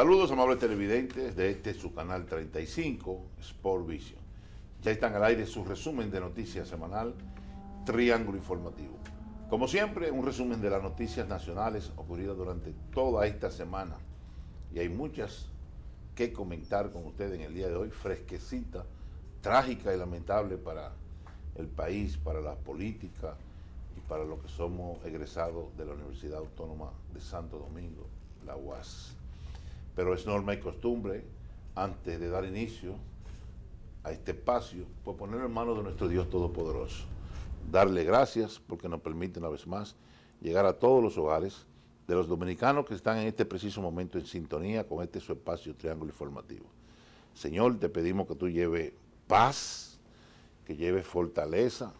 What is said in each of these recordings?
Saludos amables televidentes de este su canal 35, Sport Vision. Ya están al aire su resumen de noticias semanal, Triángulo Informativo. Como siempre, un resumen de las noticias nacionales ocurridas durante toda esta semana. Y hay muchas que comentar con ustedes en el día de hoy, fresquecita, trágica y lamentable para el país, para la política y para los que somos egresados de la Universidad Autónoma de Santo Domingo, la UAS pero es norma y costumbre, antes de dar inicio a este espacio, por ponerlo en manos de nuestro Dios Todopoderoso. Darle gracias porque nos permite una vez más llegar a todos los hogares de los dominicanos que están en este preciso momento en sintonía con este su espacio Triángulo Informativo. Señor, te pedimos que tú lleves paz, que lleves fortaleza,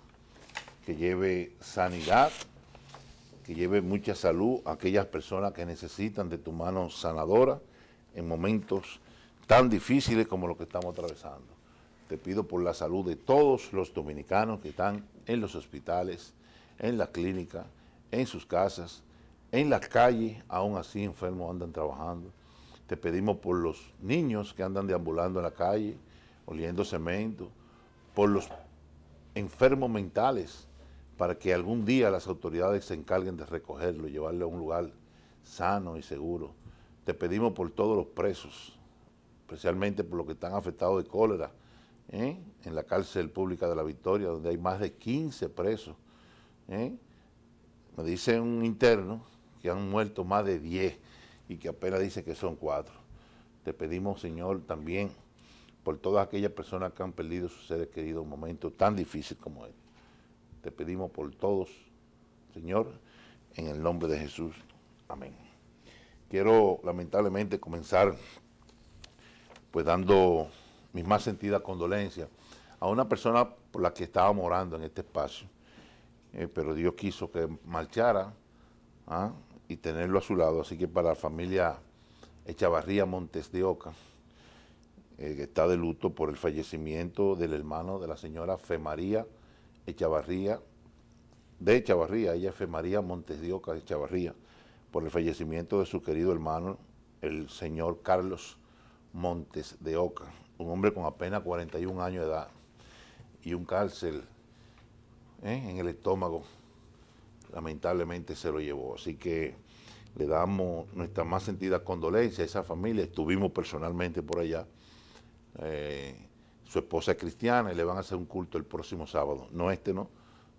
que lleve sanidad, que lleve mucha salud a aquellas personas que necesitan de tu mano sanadora en momentos tan difíciles como los que estamos atravesando. Te pido por la salud de todos los dominicanos que están en los hospitales, en la clínica, en sus casas, en la calles. aún así enfermos andan trabajando. Te pedimos por los niños que andan deambulando en la calle, oliendo cemento, por los enfermos mentales, para que algún día las autoridades se encarguen de recogerlo y llevarlo a un lugar sano y seguro te pedimos por todos los presos, especialmente por los que están afectados de cólera, ¿eh? en la cárcel pública de la Victoria, donde hay más de 15 presos. ¿eh? Me dice un interno que han muerto más de 10 y que apenas dice que son 4. Te pedimos, Señor, también por todas aquellas personas que han perdido sus seres queridos en un momento tan difícil como este. Te pedimos por todos, Señor, en el nombre de Jesús. Amén. Quiero lamentablemente comenzar pues dando mis más sentidas condolencias a una persona por la que estaba morando en este espacio, eh, pero Dios quiso que marchara ¿ah? y tenerlo a su lado, así que para la familia Echavarría Montes de Oca, eh, que está de luto por el fallecimiento del hermano de la señora Fe María Echavarría, de Echavarría, ella es Fe María Montes de Oca de Echavarría, por el fallecimiento de su querido hermano, el señor Carlos Montes de Oca, un hombre con apenas 41 años de edad y un cárcel ¿eh? en el estómago, lamentablemente se lo llevó. Así que le damos nuestra más sentida condolencia a esa familia, estuvimos personalmente por allá. Eh, su esposa es cristiana y le van a hacer un culto el próximo sábado, no este no,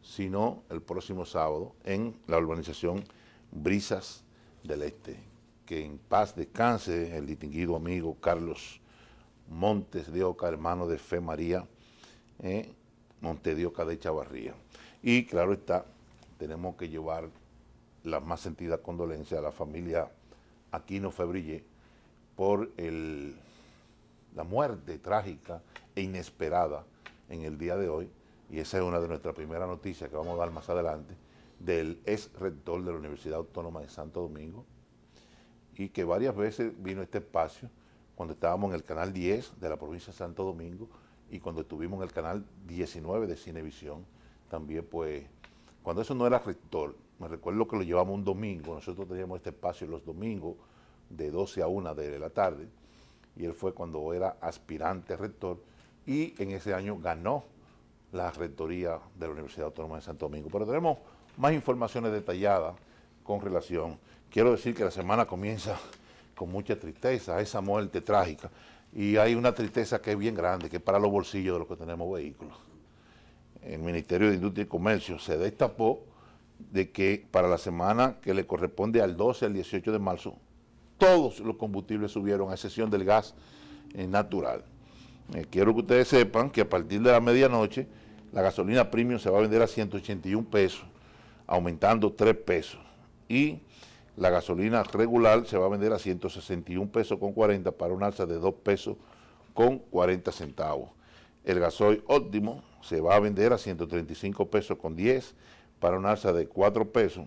sino el próximo sábado en la urbanización Brisas del Este. Que en paz descanse el distinguido amigo Carlos Montes de Oca, hermano de Fe María, eh, Montes de Oca de Chavarría. Y claro está, tenemos que llevar las más sentidas condolencias a la familia Aquino Febrille por la muerte trágica e inesperada en el día de hoy. Y esa es una de nuestras primeras noticias que vamos a dar más adelante del ex rector de la Universidad Autónoma de Santo Domingo y que varias veces vino a este espacio cuando estábamos en el canal 10 de la provincia de Santo Domingo y cuando estuvimos en el canal 19 de Cinevisión también pues cuando eso no era rector me recuerdo que lo llevamos un domingo nosotros teníamos este espacio los domingos de 12 a 1 de la tarde y él fue cuando era aspirante rector y en ese año ganó la rectoría de la Universidad Autónoma de Santo Domingo pero tenemos más informaciones detalladas con relación. Quiero decir que la semana comienza con mucha tristeza, esa muerte trágica. Y hay una tristeza que es bien grande, que para los bolsillos de los que tenemos vehículos. El Ministerio de Industria y Comercio se destapó de que para la semana que le corresponde al 12 al 18 de marzo, todos los combustibles subieron, a excepción del gas natural. Eh, quiero que ustedes sepan que a partir de la medianoche, la gasolina premium se va a vender a 181 pesos aumentando 3 pesos. Y la gasolina regular se va a vender a 161 pesos con 40 para un alza de 2 pesos con 40 centavos. El gasoil óptimo se va a vender a 135 pesos con 10 para un alza de 4 pesos.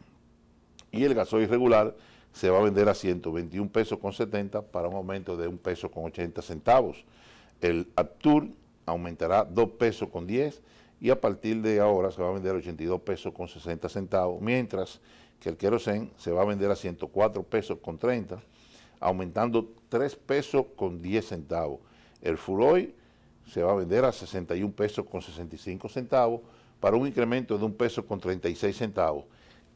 Y el gasoil regular se va a vender a 121 pesos con 70 para un aumento de 1 peso con 80 centavos. El Aptur aumentará 2 pesos con 10 y a partir de ahora se va a vender a 82 pesos con 60 centavos, mientras que el querosen se va a vender a 104 pesos con 30, aumentando 3 pesos con 10 centavos. El furoy se va a vender a 61 pesos con 65 centavos para un incremento de 1 peso con 36 centavos.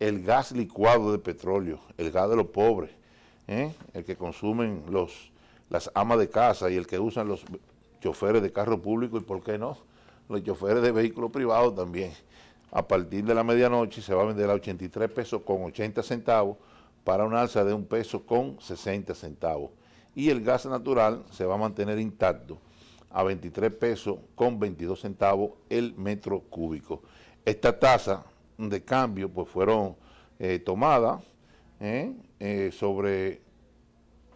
El gas licuado de petróleo, el gas de los pobres, ¿eh? el que consumen los, las amas de casa y el que usan los choferes de carro público y por qué no, los choferes de vehículos privados también. A partir de la medianoche se va a vender a 83 pesos con 80 centavos para un alza de 1 peso con 60 centavos. Y el gas natural se va a mantener intacto a 23 pesos con 22 centavos el metro cúbico. Esta tasa de cambio pues fueron eh, tomadas ¿eh? Eh, sobre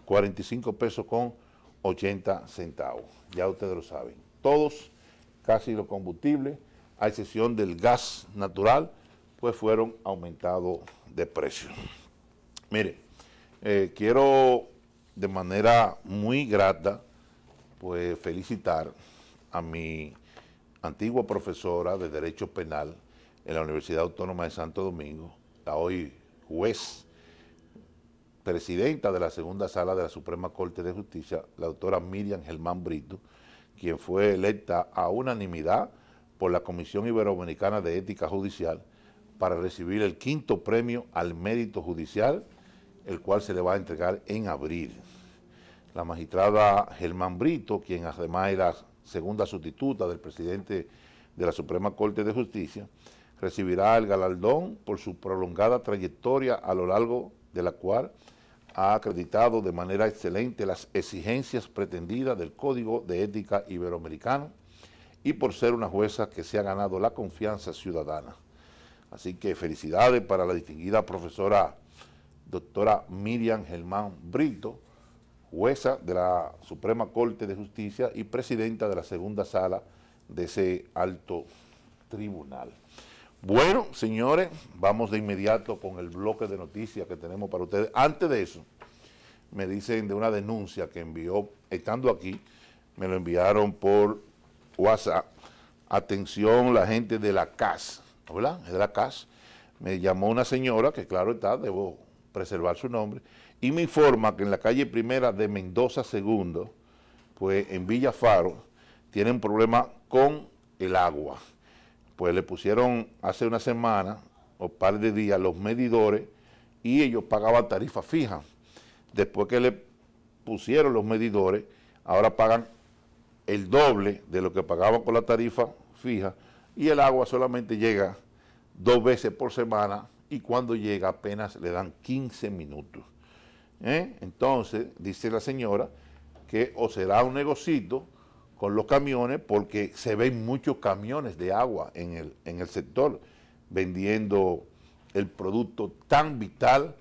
45 pesos con 80 centavos. Ya ustedes lo saben. Todos casi los combustibles, a excepción del gas natural, pues fueron aumentados de precio. Mire, eh, quiero de manera muy grata pues felicitar a mi antigua profesora de Derecho Penal en la Universidad Autónoma de Santo Domingo, la hoy juez, presidenta de la segunda sala de la Suprema Corte de Justicia, la doctora Miriam Germán Brito, quien fue electa a unanimidad por la Comisión Iberoamericana de Ética Judicial para recibir el quinto premio al mérito judicial, el cual se le va a entregar en abril. La magistrada Germán Brito, quien además era segunda sustituta del presidente de la Suprema Corte de Justicia, recibirá el galardón por su prolongada trayectoria a lo largo de la cual ha acreditado de manera excelente las exigencias pretendidas del Código de Ética Iberoamericano y por ser una jueza que se ha ganado la confianza ciudadana. Así que felicidades para la distinguida profesora doctora Miriam Germán Brito, jueza de la Suprema Corte de Justicia y presidenta de la segunda sala de ese alto tribunal. Bueno, señores, vamos de inmediato con el bloque de noticias que tenemos para ustedes. Antes de eso, me dicen de una denuncia que envió, estando aquí, me lo enviaron por WhatsApp. Atención, la gente de la CAS, ¿verdad? Es de la CAS. Me llamó una señora, que claro está, debo preservar su nombre, y me informa que en la calle primera de Mendoza Segundo, pues en Villa Faro, tienen problema con el agua pues le pusieron hace una semana o par de días los medidores y ellos pagaban tarifa fija. Después que le pusieron los medidores, ahora pagan el doble de lo que pagaban con la tarifa fija y el agua solamente llega dos veces por semana y cuando llega apenas le dan 15 minutos. ¿Eh? Entonces, dice la señora, que o será un negocito con los camiones porque se ven muchos camiones de agua en el, en el sector vendiendo el producto tan vital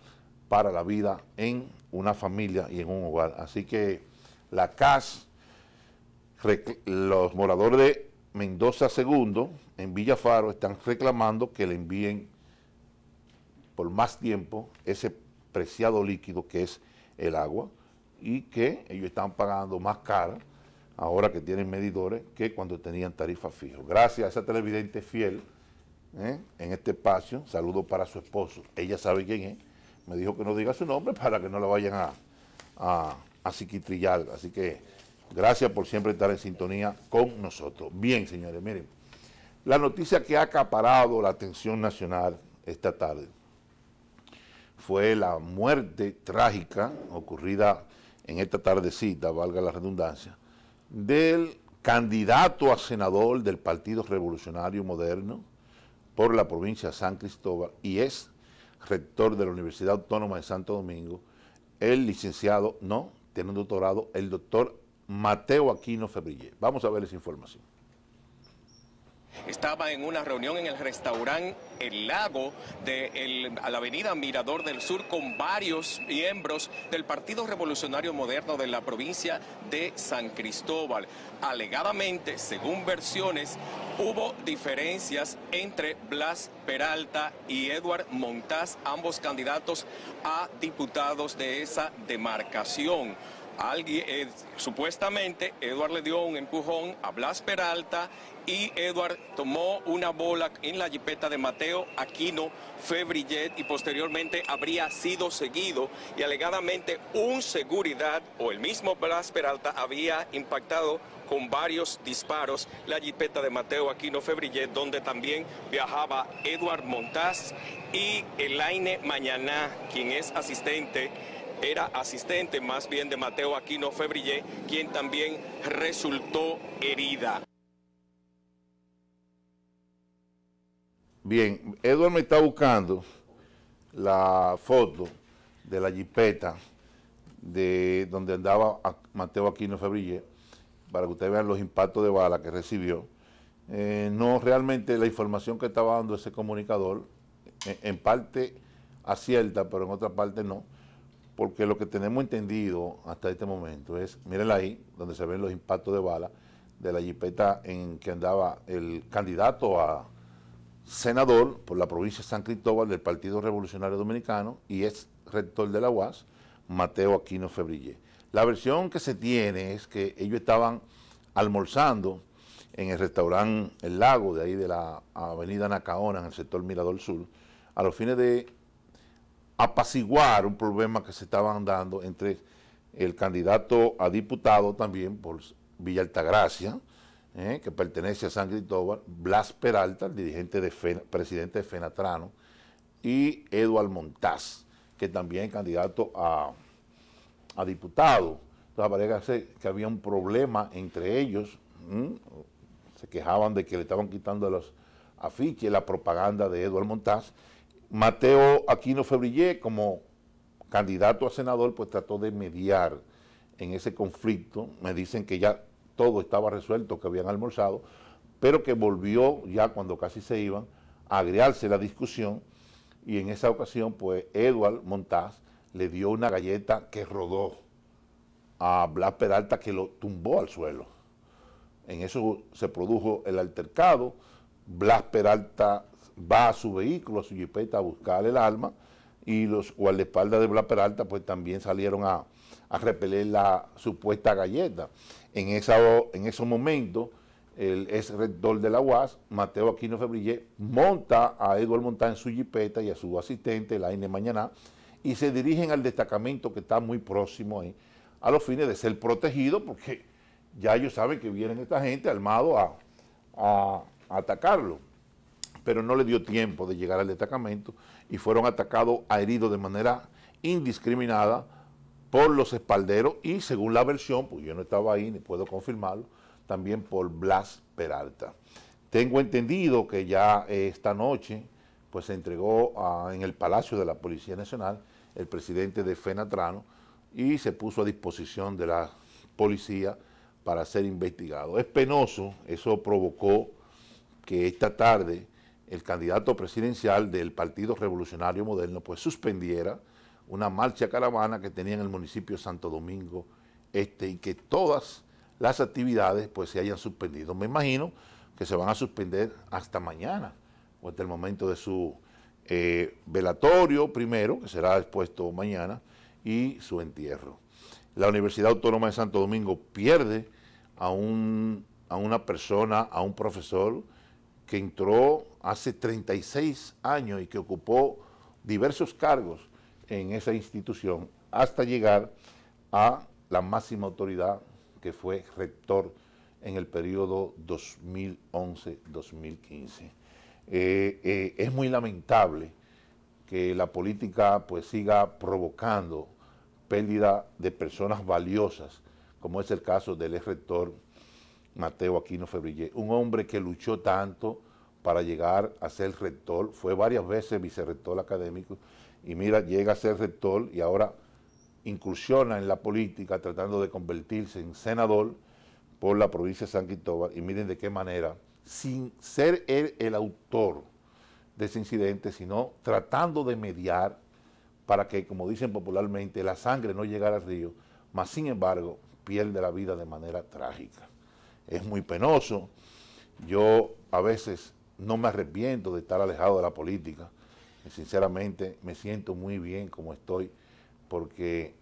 para la vida en una familia y en un hogar. Así que la CAS, los moradores de Mendoza II en Villafaro están reclamando que le envíen por más tiempo ese preciado líquido que es el agua y que ellos están pagando más caro ahora que tienen medidores, que cuando tenían tarifas fijas. Gracias a esa televidente fiel ¿eh? en este espacio, saludo para su esposo, ella sabe quién es, me dijo que no diga su nombre para que no la vayan a, a, a psiquitrillar. Así que gracias por siempre estar en sintonía con nosotros. Bien, señores, miren, la noticia que ha acaparado la atención nacional esta tarde fue la muerte trágica ocurrida en esta tardecita, valga la redundancia, del candidato a senador del Partido Revolucionario Moderno por la provincia de San Cristóbal y es rector de la Universidad Autónoma de Santo Domingo, el licenciado, no, tiene un doctorado, el doctor Mateo Aquino Febrille. Vamos a ver esa información. Estaba en una reunión en el restaurante El Lago de la avenida Mirador del Sur con varios miembros del Partido Revolucionario Moderno de la provincia de San Cristóbal. Alegadamente, según versiones, hubo diferencias entre Blas Peralta y Edward Montaz, ambos candidatos a diputados de esa demarcación. Eh, supuestamente, Edward le dio un empujón a Blas Peralta y Edward tomó una bola en la jipeta de Mateo Aquino Febrillet y posteriormente habría sido seguido y alegadamente un seguridad o el mismo Blas Peralta había impactado con varios disparos la jipeta de Mateo Aquino Febrillet, donde también viajaba Edward Montaz y Elaine Mañaná, quien es asistente era asistente más bien de Mateo Aquino Febrillet, quien también resultó herida. Bien, Edward me está buscando la foto de la jipeta de donde andaba Mateo Aquino Febrille, para que ustedes vean los impactos de bala que recibió. Eh, no, realmente la información que estaba dando ese comunicador, eh, en, parte acierta, pero en otra parte no, porque lo que tenemos entendido hasta este momento es, miren ahí, donde se ven los impactos de bala de la jipeta en que andaba el candidato a senador por la provincia de San Cristóbal del Partido Revolucionario Dominicano y ex rector de la UAS, Mateo Aquino Febrille. La versión que se tiene es que ellos estaban almorzando en el restaurante El Lago, de ahí de la avenida Nacaona, en el sector Mirador Sur, a los fines de apaciguar un problema que se estaban dando entre el candidato a diputado también por Villa Altagracia, ¿eh? que pertenece a San Cristóbal, Blas Peralta, el dirigente de presidente de Fenatrano, y Eduard Montaz, que también es candidato a, diputado. Entonces parece que había un problema entre ellos, se quejaban de que le estaban quitando los afiches, la propaganda de Eduard Montaz. Mateo Aquino Febrillé, como candidato a senador, pues trató de mediar en ese conflicto. Me dicen que ya todo estaba resuelto, que habían almorzado, pero que volvió ya cuando casi se iban a agriarse la discusión y en esa ocasión pues Edward Montaz le dio una galleta que rodó a Blas Peralta que lo tumbó al suelo. En eso se produjo el altercado, Blas Peralta va a su vehículo, a su jipeta a buscar el alma y los guardaespaldas de Blas Peralta pues también salieron a, a repeler la supuesta galleta. En, esa, en esos momentos, el ex rector de la UAS, Mateo Aquino Febrillé, monta a Eduardo Montán en su jipeta y a su asistente, el AINE Mañana, y se dirigen al destacamento que está muy próximo ahí, a los fines de ser protegido porque ya ellos saben que vienen esta gente armado a, a atacarlo. Pero no le dio tiempo de llegar al destacamento y fueron atacados a heridos de manera indiscriminada por los espalderos y según la versión, pues yo no estaba ahí ni puedo confirmarlo, también por Blas Peralta. Tengo entendido que ya eh, esta noche pues se entregó en el Palacio de la Policía Nacional el presidente de Fenatrano y se puso a disposición de la policía para ser investigado. Es penoso, eso provocó que esta tarde el candidato presidencial del Partido Revolucionario Moderno pues suspendiera una marcha caravana que tenía en el municipio Santo Domingo Este y que todas las actividades pues se hayan suspendido. Me imagino que se van a suspender hasta mañana o hasta el momento de su eh, velatorio primero, que será expuesto mañana, y su entierro. La Universidad Autónoma de Santo Domingo pierde a, a una persona, a un profesor que entró hace 36 años y que ocupó diversos cargos en esa institución hasta llegar a la máxima autoridad que fue rector en el periodo 2011-2015. Eh, eh, es muy lamentable que la política pues siga provocando pérdida de personas valiosas, como es el caso del ex rector Mateo Aquino Febrillé, un hombre que luchó tanto para llegar a ser rector, fue varias veces vicerrector académico, y mira, llega a ser rector y ahora incursiona en la política tratando de convertirse en senador por la provincia de San Cristóbal y miren de qué manera, sin ser él el autor de ese incidente, sino tratando de mediar para que, como dicen popularmente, la sangre no llegara al río, mas sin embargo pierde la vida de manera trágica. Es muy penoso, yo a veces no me arrepiento de estar alejado de la política, Sinceramente me siento muy bien como estoy porque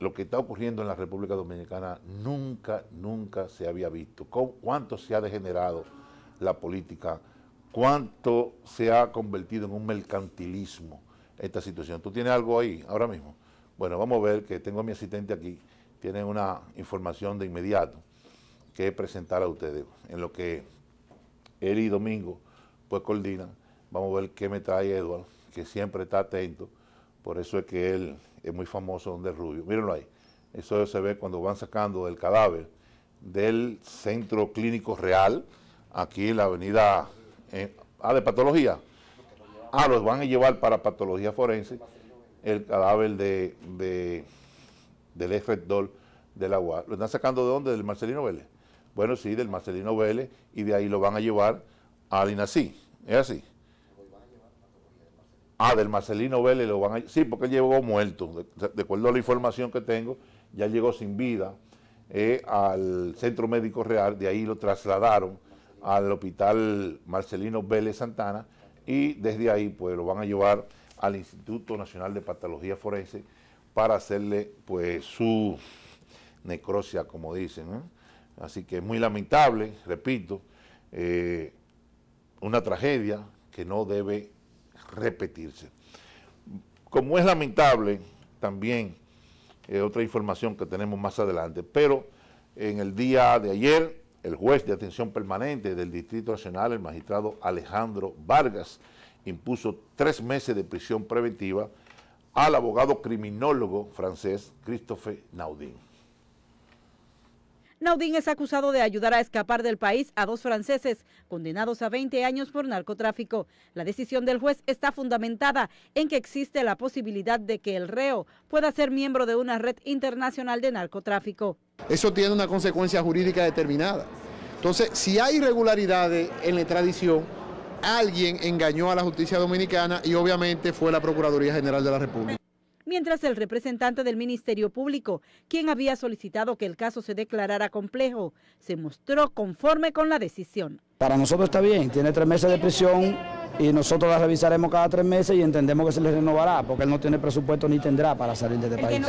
lo que está ocurriendo en la República Dominicana nunca, nunca se había visto. ¿Cuánto se ha degenerado la política? ¿Cuánto se ha convertido en un mercantilismo esta situación? ¿Tú tienes algo ahí ahora mismo? Bueno, vamos a ver que tengo a mi asistente aquí. tiene una información de inmediato que presentar a ustedes en lo que él y Domingo pues coordinan Vamos a ver qué me trae Edward, que siempre está atento. Por eso es que él es muy famoso donde es rubio. Mírenlo ahí. Eso se ve cuando van sacando el cadáver del Centro Clínico Real, aquí en la avenida... Eh, ah, de patología. Ah, los van a llevar para patología forense el cadáver de, del ex de la UAR. ¿Lo están sacando de dónde? Del Marcelino Vélez. Bueno, sí, del Marcelino Vélez, y de ahí lo van a llevar a INACI. Es así. Ah, del Marcelino Vélez lo van a... Sí, porque él llegó muerto, de, acuerdo a la información que tengo, ya llegó sin vida eh, al Centro Médico Real, de ahí lo trasladaron al Hospital Marcelino Vélez Santana y desde ahí pues lo van a llevar al Instituto Nacional de Patología Forense para hacerle pues su necrosia, como dicen. ¿eh? Así que es muy lamentable, repito, eh, una tragedia que no debe repetirse. Como es lamentable, también eh, otra información que tenemos más adelante, pero en el día de ayer, el juez de atención permanente del Distrito Nacional, el magistrado Alejandro Vargas, impuso tres meses de prisión preventiva al abogado criminólogo francés Christophe Naudin. Naudín es acusado de ayudar a escapar del país a dos franceses condenados a 20 años por narcotráfico. La decisión del juez está fundamentada en que existe la posibilidad de que el reo pueda ser miembro de una red internacional de narcotráfico. Eso tiene una consecuencia jurídica determinada. Entonces, si hay irregularidades en la tradición, alguien engañó a la justicia dominicana y obviamente fue la Procuraduría General de la República mientras el representante del Ministerio Público, quien había solicitado que el caso se declarara complejo, se mostró conforme con la decisión. Para nosotros está bien, tiene tres meses de prisión y nosotros la revisaremos cada tres meses y entendemos que se le renovará, porque él no tiene presupuesto ni tendrá para salir de este país.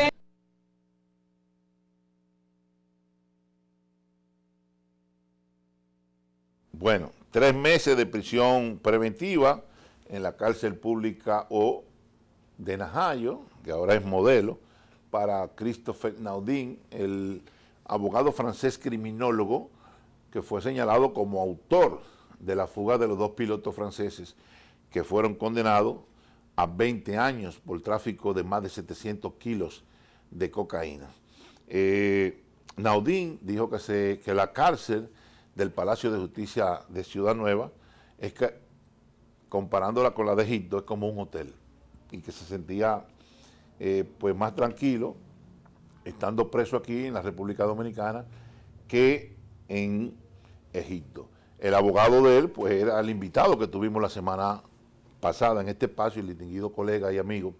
Bueno, tres meses de prisión preventiva en la cárcel pública o de Najayo, que ahora es modelo, para Christophe Naudin, el abogado francés criminólogo que fue señalado como autor de la fuga de los dos pilotos franceses que fueron condenados a 20 años por tráfico de más de 700 kilos de cocaína. Eh, Naudin dijo que, que la cárcel del Palacio de Justicia de Ciudad Nueva es que, comparándola con la de Egipto, es como un hotel y que se sentía eh, pues más tranquilo, estando preso aquí en la República Dominicana, que en Egipto. El abogado de él, pues era el invitado que tuvimos la semana pasada en este espacio, el distinguido colega y amigo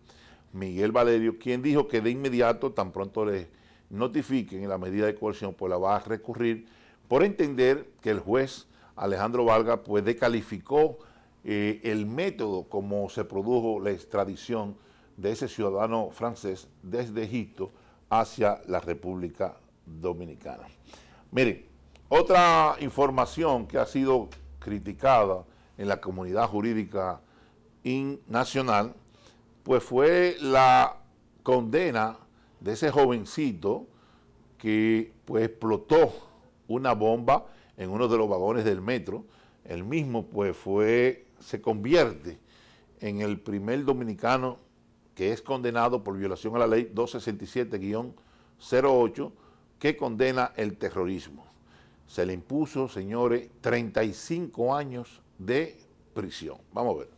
Miguel Valerio, quien dijo que de inmediato, tan pronto le notifiquen la medida de coerción, pues la va a recurrir por entender que el juez Alejandro Valga pues descalificó eh, el método como se produjo la extradición de ese ciudadano francés desde Egipto hacia la República Dominicana. Miren, otra información que ha sido criticada en la comunidad jurídica nacional, pues fue la condena de ese jovencito que pues explotó una bomba en uno de los vagones del metro. El mismo pues fue, se convierte en el primer dominicano que es condenado por violación a la ley 267-08, que condena el terrorismo. Se le impuso, señores, 35 años de prisión. Vamos a ver.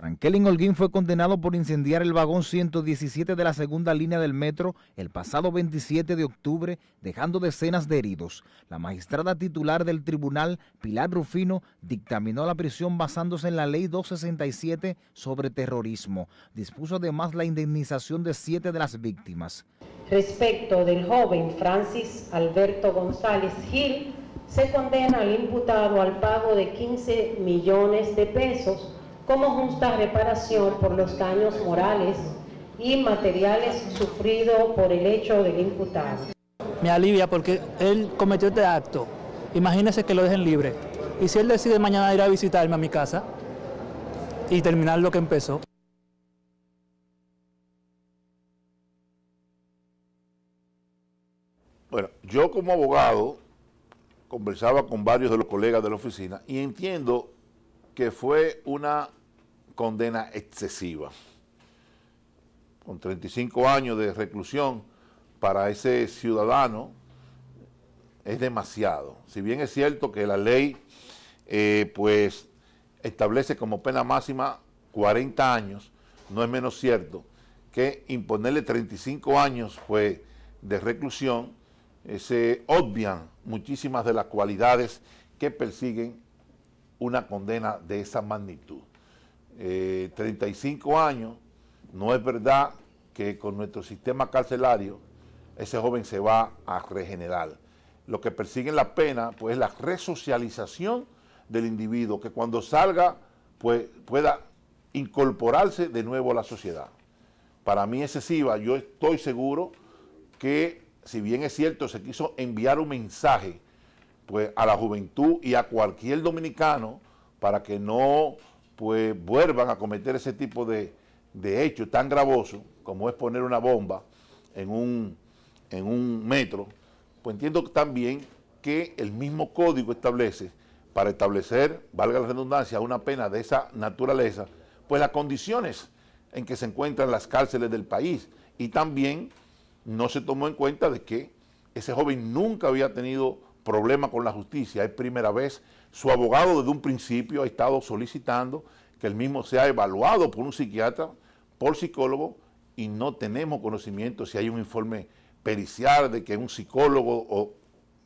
Frankelin Holguín fue condenado por incendiar el vagón 117 de la segunda línea del metro el pasado 27 de octubre, dejando decenas de heridos. La magistrada titular del tribunal, Pilar Rufino, dictaminó la prisión basándose en la ley 267 sobre terrorismo. Dispuso además la indemnización de siete de las víctimas. Respecto del joven Francis Alberto González Gil, se condena al imputado al pago de 15 millones de pesos como justa reparación por los daños morales y materiales sufridos por el hecho del imputado. Me alivia porque él cometió este acto. Imagínense que lo dejen libre. Y si él decide mañana ir a visitarme a mi casa y terminar lo que empezó. Bueno, yo como abogado conversaba con varios de los colegas de la oficina y entiendo que fue una condena excesiva. Con 35 años de reclusión para ese ciudadano es demasiado. Si bien es cierto que la ley eh, pues establece como pena máxima 40 años, no es menos cierto que imponerle 35 años pues, de reclusión eh, se obvian muchísimas de las cualidades que persiguen una condena de esa magnitud. 35 eh, años, no es verdad que con nuestro sistema carcelario ese joven se va a regenerar. Lo que persigue la pena pues, es la resocialización del individuo, que cuando salga pues, pueda incorporarse de nuevo a la sociedad. Para mí excesiva, yo estoy seguro que si bien es cierto, se quiso enviar un mensaje pues, a la juventud y a cualquier dominicano para que no pues vuelvan a cometer ese tipo de, de hecho tan gravoso como es poner una bomba en un, en un metro, pues entiendo también que el mismo código establece, para establecer, valga la redundancia, una pena de esa naturaleza, pues las condiciones en que se encuentran las cárceles del país. Y también no se tomó en cuenta de que ese joven nunca había tenido problema con la justicia, es primera vez su abogado desde un principio ha estado solicitando que el mismo sea evaluado por un psiquiatra, por psicólogo, y no tenemos conocimiento si hay un informe pericial de que un psicólogo o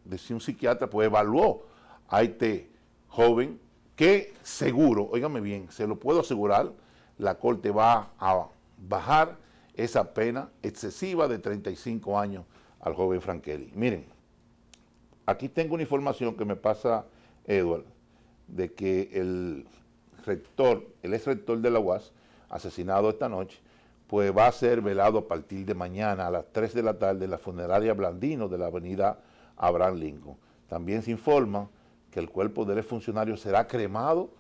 de si un psiquiatra pues evaluó a este joven que seguro, óigame bien, se lo puedo asegurar, la Corte va a bajar esa pena excesiva de 35 años al joven Frankelli. Miren, aquí tengo una información que me pasa Edward, de que el rector, el ex rector de la UAS, asesinado esta noche, pues va a ser velado a partir de mañana a las 3 de la tarde en la funeraria Blandino de la avenida Abraham Lincoln. También se informa que el cuerpo del funcionario será cremado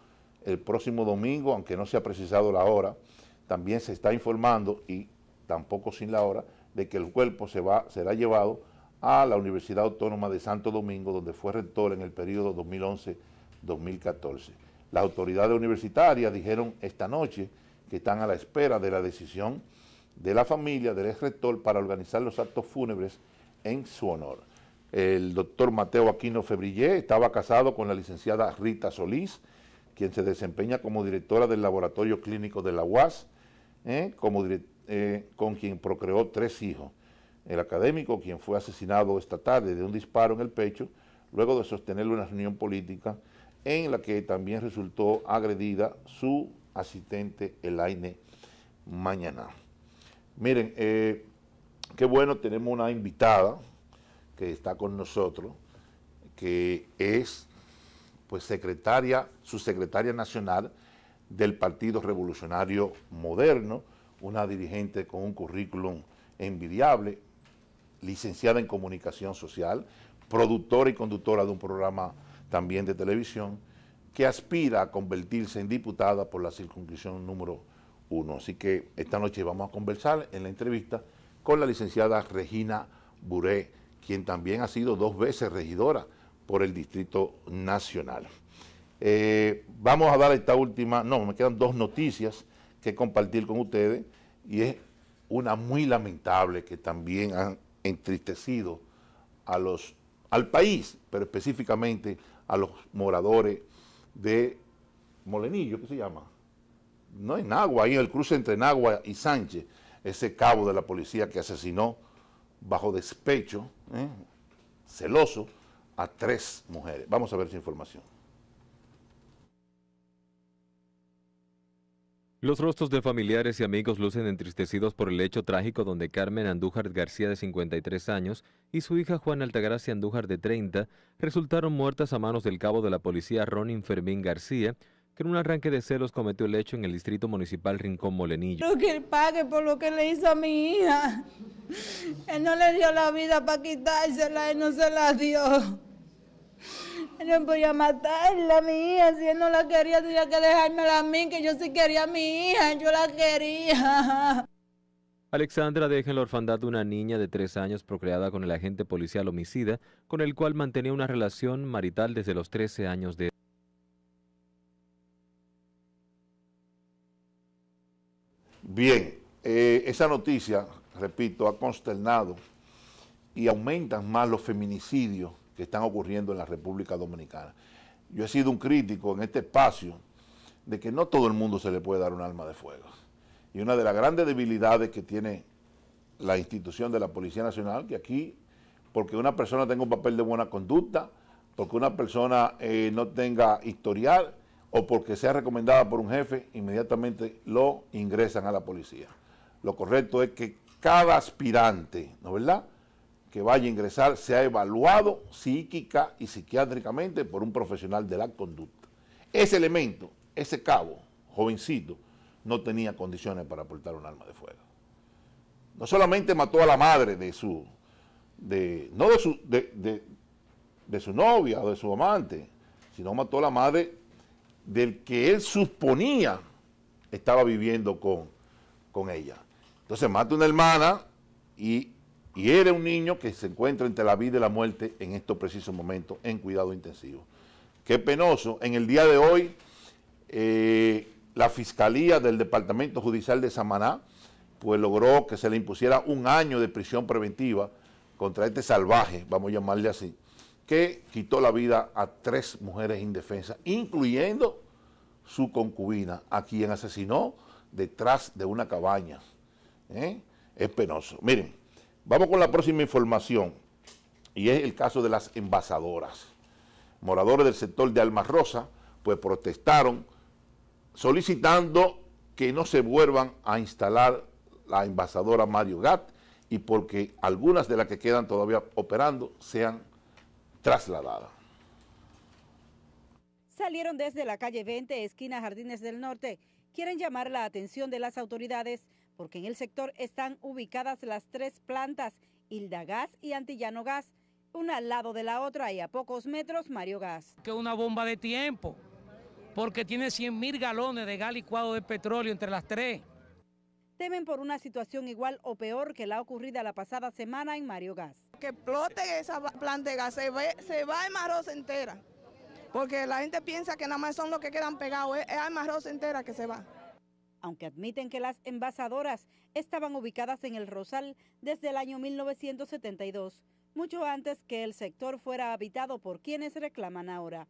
el próximo domingo, aunque no se ha precisado la hora. También se está informando, y tampoco sin la hora, de que el cuerpo se va, será llevado a la Universidad Autónoma de Santo Domingo, donde fue rector en el periodo 2011-2014. Las autoridades universitarias dijeron esta noche que están a la espera de la decisión de la familia del ex rector para organizar los actos fúnebres en su honor. El doctor Mateo Aquino Febrillé estaba casado con la licenciada Rita Solís, quien se desempeña como directora del Laboratorio Clínico de la UAS, ¿eh? eh, con quien procreó tres hijos el académico, quien fue asesinado esta tarde de un disparo en el pecho, luego de sostener una reunión política en la que también resultó agredida su asistente Elaine Mañana. Miren, eh, qué bueno, tenemos una invitada que está con nosotros, que es pues secretaria, secretaria nacional del Partido Revolucionario Moderno, una dirigente con un currículum envidiable, licenciada en comunicación social, productora y conductora de un programa también de televisión, que aspira a convertirse en diputada por la circunscripción número uno. Así que esta noche vamos a conversar en la entrevista con la licenciada Regina Buré, quien también ha sido dos veces regidora por el Distrito Nacional. Eh, vamos a dar esta última, no, me quedan dos noticias que compartir con ustedes y es una muy lamentable que también han entristecido a los, al país, pero específicamente a los moradores de Molenillo, ¿qué se llama? No en Nagua, ahí en el cruce entre Nagua y Sánchez, ese cabo de la policía que asesinó bajo despecho, ¿eh? celoso, a tres mujeres. Vamos a ver esa información. Los rostros de familiares y amigos lucen entristecidos por el hecho trágico donde Carmen Andújar García de 53 años y su hija Juana Altagracia Andújar de 30 resultaron muertas a manos del cabo de la policía Ronin Fermín García, que en un arranque de celos cometió el hecho en el distrito municipal Rincón Molenillo. que él pague por lo que le hizo a mi hija. Él no le dio la vida para quitársela, y no se la dio. No podía matarla, mi hija. Si él no la quería, tenía que dejármela a mí, que yo sí quería a mi hija. Yo la quería. Alexandra deja en la orfandad de una niña de tres años procreada con el agente policial homicida, con el cual mantenía una relación marital desde los 13 años de edad. Bien, eh, esa noticia, repito, ha consternado y aumentan más los feminicidios que están ocurriendo en la República Dominicana. Yo he sido un crítico en este espacio de que no todo el mundo se le puede dar un arma de fuego. Y una de las grandes debilidades que tiene la institución de la Policía Nacional, que aquí, porque una persona tenga un papel de buena conducta, porque una persona eh, no tenga historial o porque sea recomendada por un jefe, inmediatamente lo ingresan a la policía. Lo correcto es que cada aspirante, ¿no es verdad?, que vaya a ingresar se ha evaluado psíquica y psiquiátricamente por un profesional de la conducta. Ese elemento, ese cabo, jovencito, no tenía condiciones para portar un arma de fuego. No solamente mató a la madre de su, de, no de su, de, su novia o de su amante, sino mató a la madre del que él suponía estaba viviendo con, con ella. Entonces mata una hermana y y era un niño que se encuentra entre la vida y la muerte en estos precisos momentos en cuidado intensivo. Qué penoso. En el día de hoy, eh, la Fiscalía del Departamento Judicial de Samaná pues logró que se le impusiera un año de prisión preventiva contra este salvaje, vamos a llamarle así, que quitó la vida a tres mujeres indefensas, incluyendo su concubina, a quien asesinó detrás de una cabaña. ¿Eh? Es penoso. Miren. Vamos con la próxima información y es el caso de las envasadoras. Moradores del sector de Almas Rosa pues protestaron solicitando que no se vuelvan a instalar la envasadora Mario Gat y porque algunas de las que quedan todavía operando sean trasladadas. Salieron desde la calle 20, esquina Jardines del Norte. Quieren llamar la atención de las autoridades porque en el sector están ubicadas las tres plantas, Hilda Gas y Antillano Gas, una al lado de la otra y a pocos metros Mario Gas. Que una bomba de tiempo, porque tiene 100 mil galones de gas licuado de petróleo entre las tres. Temen por una situación igual o peor que la ocurrida la pasada semana en Mario Gas. Que explote esa planta de gas, se, va se va entera, porque la gente piensa que nada más son los que quedan pegados, es se entera que se va aunque admiten que las envasadoras estaban ubicadas en el Rosal desde el año 1972, mucho antes que el sector fuera habitado por quienes reclaman ahora.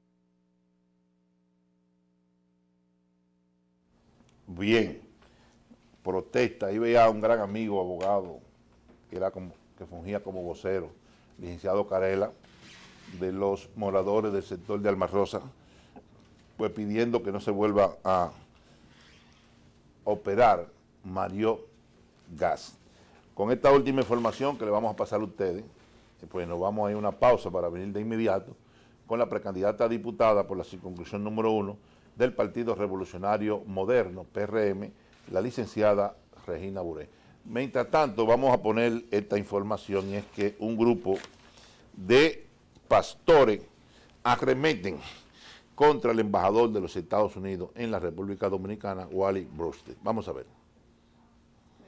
Bien, protesta, ahí veía a un gran amigo, abogado, que, era como, que fungía como vocero, licenciado Carela, de los moradores del sector de Almarrosa, pues pidiendo que no se vuelva a operar Mario Gas. Con esta última información que le vamos a pasar a ustedes, eh, pues nos vamos a ir a una pausa para venir de inmediato con la precandidata diputada por la circunscripción número uno del Partido Revolucionario Moderno, PRM, la licenciada Regina Buré. Mientras tanto, vamos a poner esta información y es que un grupo de pastores arremeten contra el embajador de los Estados Unidos en la República Dominicana, Wally Brustet. Vamos a ver.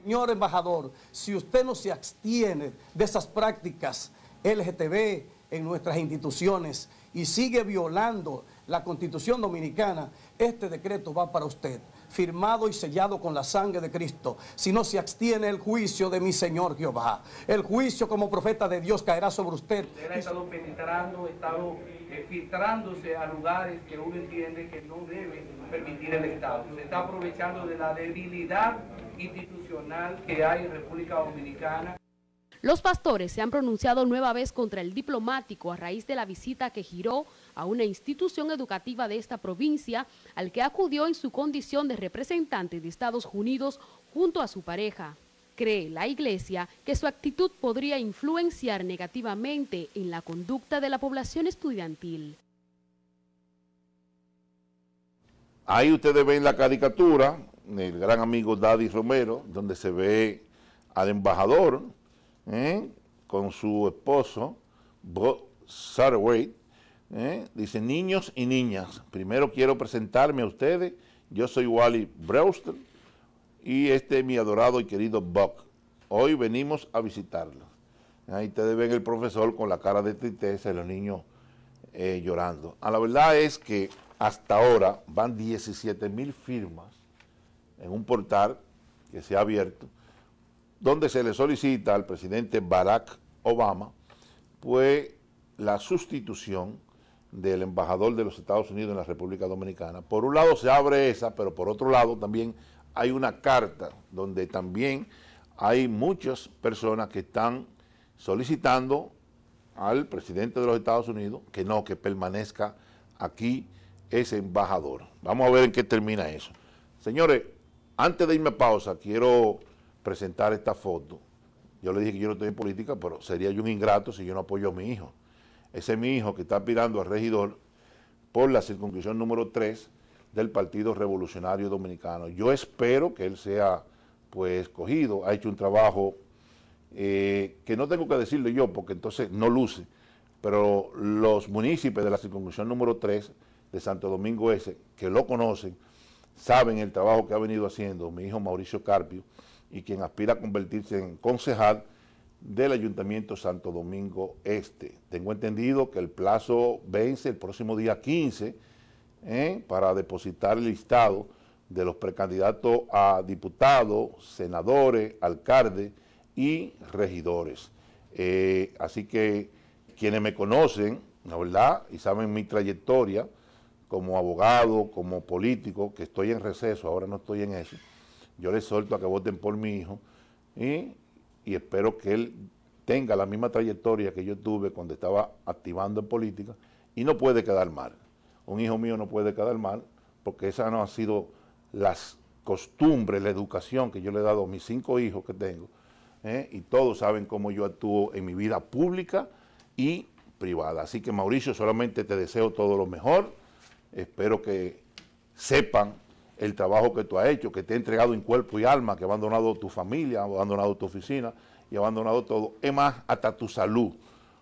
Señor embajador, si usted no se abstiene de esas prácticas LGTB en nuestras instituciones y sigue violando la constitución dominicana, este decreto va para usted firmado y sellado con la sangre de Cristo, si no se abstiene el juicio de mi Señor Jehová. El juicio como profeta de Dios caerá sobre usted. Él ha estado penetrando, ha estado eh, filtrándose a lugares que uno entiende que no debe permitir el Estado. Se está aprovechando de la debilidad institucional que hay en República Dominicana. Los pastores se han pronunciado nueva vez contra el diplomático a raíz de la visita que giró a una institución educativa de esta provincia al que acudió en su condición de representante de Estados Unidos junto a su pareja. Cree la Iglesia que su actitud podría influenciar negativamente en la conducta de la población estudiantil. Ahí ustedes ven la caricatura del gran amigo Daddy Romero, donde se ve al embajador ¿eh? con su esposo, Bob Sarway, ¿Eh? dice niños y niñas. Primero quiero presentarme a ustedes. Yo soy Wally Brewster y este es mi adorado y querido Buck. Hoy venimos a visitarlo. Ahí ustedes ven el profesor con la cara de tristeza y los niños eh, llorando. Ah, la verdad es que hasta ahora van 17 mil firmas en un portal que se ha abierto, donde se le solicita al presidente Barack Obama, pues la sustitución del embajador de los Estados Unidos en la República Dominicana. Por un lado se abre esa, pero por otro lado también hay una carta donde también hay muchas personas que están solicitando al presidente de los Estados Unidos que no, que permanezca aquí ese embajador. Vamos a ver en qué termina eso. Señores, antes de irme a pausa, quiero presentar esta foto. Yo le dije que yo no estoy en política, pero sería yo un ingrato si yo no apoyo a mi hijo ese es mi hijo que está aspirando a regidor por la circunscripción número 3 del Partido Revolucionario Dominicano. Yo espero que él sea pues escogido, ha hecho un trabajo eh, que no tengo que decirle yo porque entonces no luce, pero los municipios de la circunscripción número 3 de Santo Domingo ese que lo conocen, saben el trabajo que ha venido haciendo mi hijo Mauricio Carpio y quien aspira a convertirse en concejal del Ayuntamiento Santo Domingo Este. Tengo entendido que el plazo vence el próximo día 15 ¿eh? para depositar el listado de los precandidatos a diputados, senadores, alcaldes y regidores. Eh, así que quienes me conocen, la verdad, y saben mi trayectoria como abogado, como político, que estoy en receso, ahora no estoy en eso, yo les suelto a que voten por mi hijo, y ¿eh? y espero que él tenga la misma trayectoria que yo tuve cuando estaba activando en política y no puede quedar mal. Un hijo mío no puede quedar mal porque esa no ha sido las costumbres, la educación que yo le he dado a mis cinco hijos que tengo. ¿eh? Y todos saben cómo yo actúo en mi vida pública y privada. Así que Mauricio, solamente te deseo todo lo mejor. Espero que sepan el trabajo que tú has hecho, que te ha entregado en cuerpo y alma, que ha abandonado tu familia, ha abandonado tu oficina y ha abandonado todo. Es más, hasta tu salud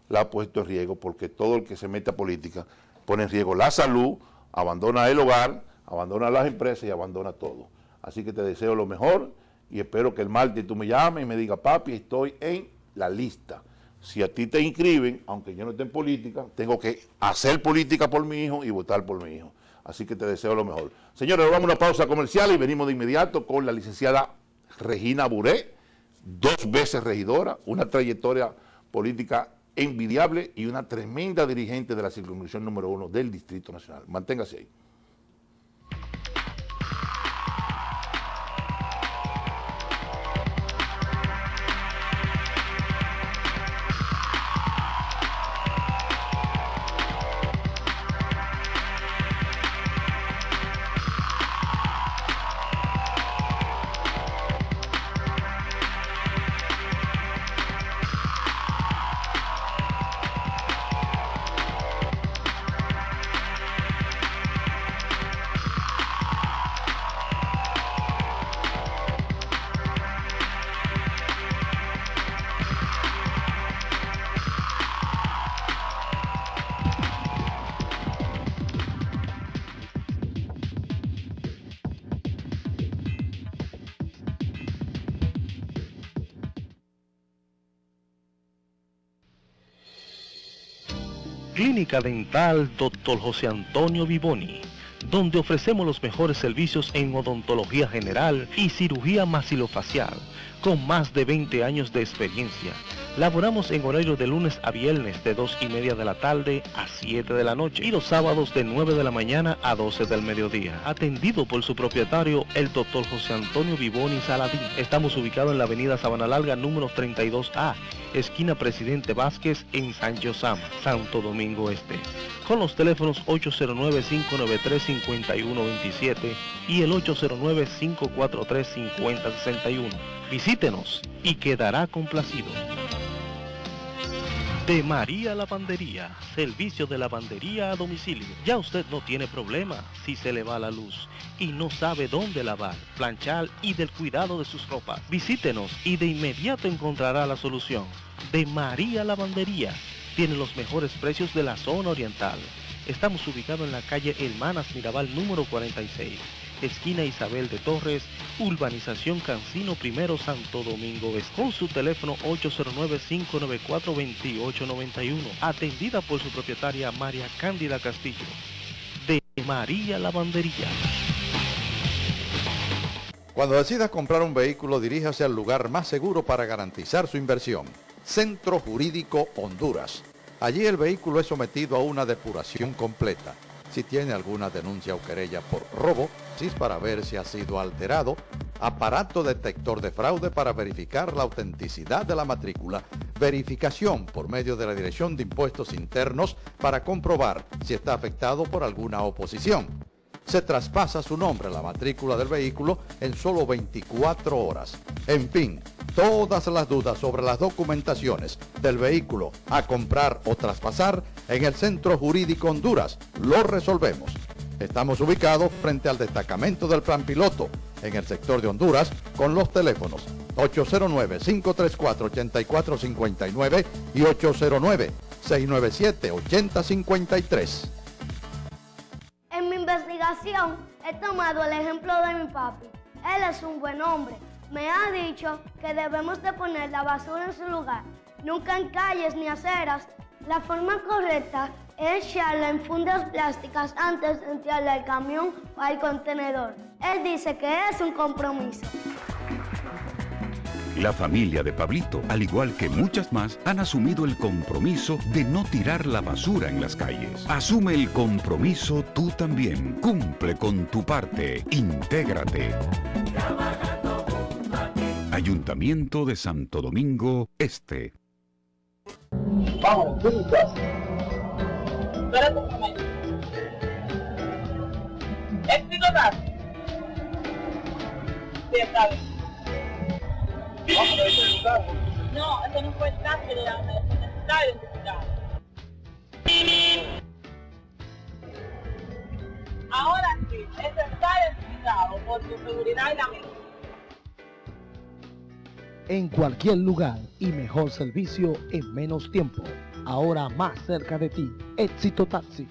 la ha puesto en riesgo, porque todo el que se mete a política pone en riesgo la salud, abandona el hogar, abandona las empresas y abandona todo. Así que te deseo lo mejor y espero que el martes tú me llames y me digas, papi, estoy en la lista. Si a ti te inscriben, aunque yo no esté en política, tengo que hacer política por mi hijo y votar por mi hijo. Así que te deseo lo mejor. Señores, vamos a una pausa comercial y venimos de inmediato con la licenciada Regina Buré, dos veces regidora, una trayectoria política envidiable y una tremenda dirigente de la circunscripción número uno del Distrito Nacional. Manténgase ahí. Dental Dr. José Antonio Vivoni, donde ofrecemos los mejores servicios en odontología general y cirugía maxilofacial, con más de 20 años de experiencia Laboramos en horario de lunes a viernes de 2 y media de la tarde a 7 de la noche y los sábados de 9 de la mañana a 12 del mediodía. Atendido por su propietario, el doctor José Antonio Vivoni Saladín. Estamos ubicados en la avenida Sabana Larga número 32A, esquina Presidente Vázquez en San Josam, Santo Domingo Este. Con los teléfonos 809-593-5127 y el 809-543-5061. Visítenos y quedará complacido. De María Lavandería, servicio de lavandería a domicilio. Ya usted no tiene problema si se le va la luz y no sabe dónde lavar, planchar y del cuidado de sus ropas. Visítenos y de inmediato encontrará la solución. De María Lavandería tiene los mejores precios de la zona oriental. Estamos ubicados en la calle Hermanas Mirabal número 46 esquina Isabel de Torres, urbanización Cancino Primero, Santo Domingo con su teléfono 809-594-2891, atendida por su propietaria María Cándida Castillo, de María Lavandería. Cuando decidas comprar un vehículo, diríjase al lugar más seguro para garantizar su inversión, Centro Jurídico Honduras. Allí el vehículo es sometido a una depuración completa si tiene alguna denuncia o querella por robo, si es para ver si ha sido alterado, aparato detector de fraude para verificar la autenticidad de la matrícula, verificación por medio de la Dirección de Impuestos Internos para comprobar si está afectado por alguna oposición se traspasa su nombre a la matrícula del vehículo en solo 24 horas. En fin, todas las dudas sobre las documentaciones del vehículo a comprar o traspasar en el Centro Jurídico Honduras lo resolvemos. Estamos ubicados frente al destacamento del plan piloto en el sector de Honduras con los teléfonos 809-534-8459 y 809-697-8053 ocasión he tomado el ejemplo de mi papi. Él es un buen hombre. Me ha dicho que debemos de poner la basura en su lugar, nunca en calles ni aceras. La forma correcta es echarla en fundas plásticas antes de enviarla al camión o al contenedor. Él dice que es un compromiso. La familia de Pablito, al igual que muchas más, han asumido el compromiso de no tirar la basura en las calles. Asume el compromiso tú también. Cumple con tu parte. Intégrate. Ayuntamiento de Santo Domingo Este. Vamos, no, eso no fue el traje de la Ahora sí, eso está identificado por tu seguridad y la mía. En cualquier lugar y mejor servicio en menos tiempo. Ahora más cerca de ti. Éxito Taxi.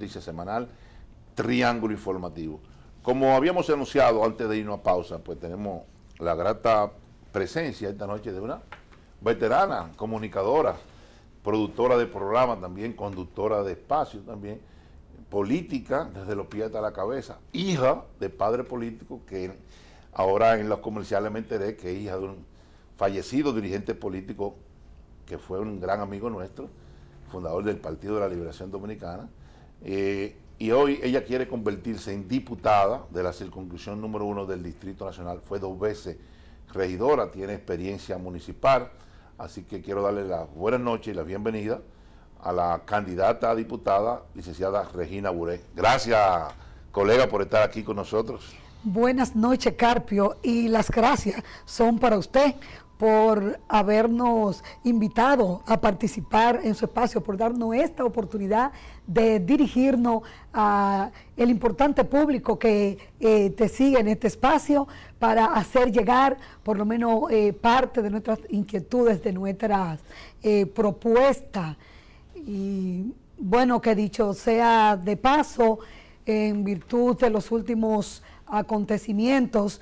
noticia semanal, Triángulo Informativo. Como habíamos anunciado antes de irnos a pausa, pues tenemos la grata presencia esta noche de una veterana, comunicadora, productora de programa también, conductora de espacio también, política desde los pies hasta la cabeza, hija de padre político que ahora en los comerciales me enteré que es hija de un fallecido dirigente político que fue un gran amigo nuestro, fundador del Partido de la Liberación Dominicana, eh, y hoy ella quiere convertirse en diputada de la circunscripción número uno del Distrito Nacional. Fue dos veces regidora, tiene experiencia municipal. Así que quiero darle las buenas noches y la bienvenida a la candidata a diputada, licenciada Regina Buré. Gracias, colega, por estar aquí con nosotros. Buenas noches, Carpio, y las gracias son para usted por habernos invitado a participar en su espacio, por darnos esta oportunidad de dirigirnos al importante público que eh, te sigue en este espacio para hacer llegar por lo menos eh, parte de nuestras inquietudes, de nuestras eh, propuestas. Y bueno, que dicho sea de paso, en virtud de los últimos acontecimientos,